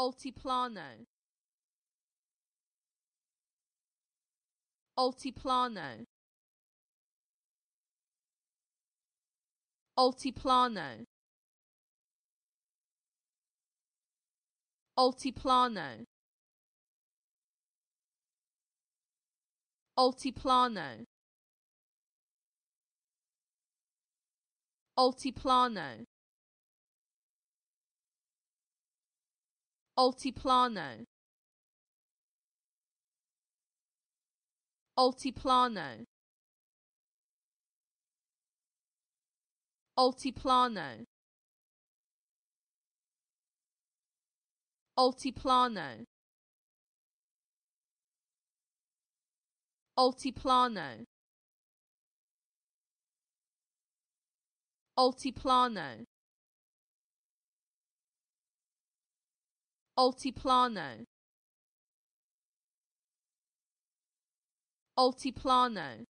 Altiplano Altiplano Altiplano Altiplano Altiplano Altiplano altiplano altiplano altiplano altiplano altiplano altiplano Altiplano Altiplano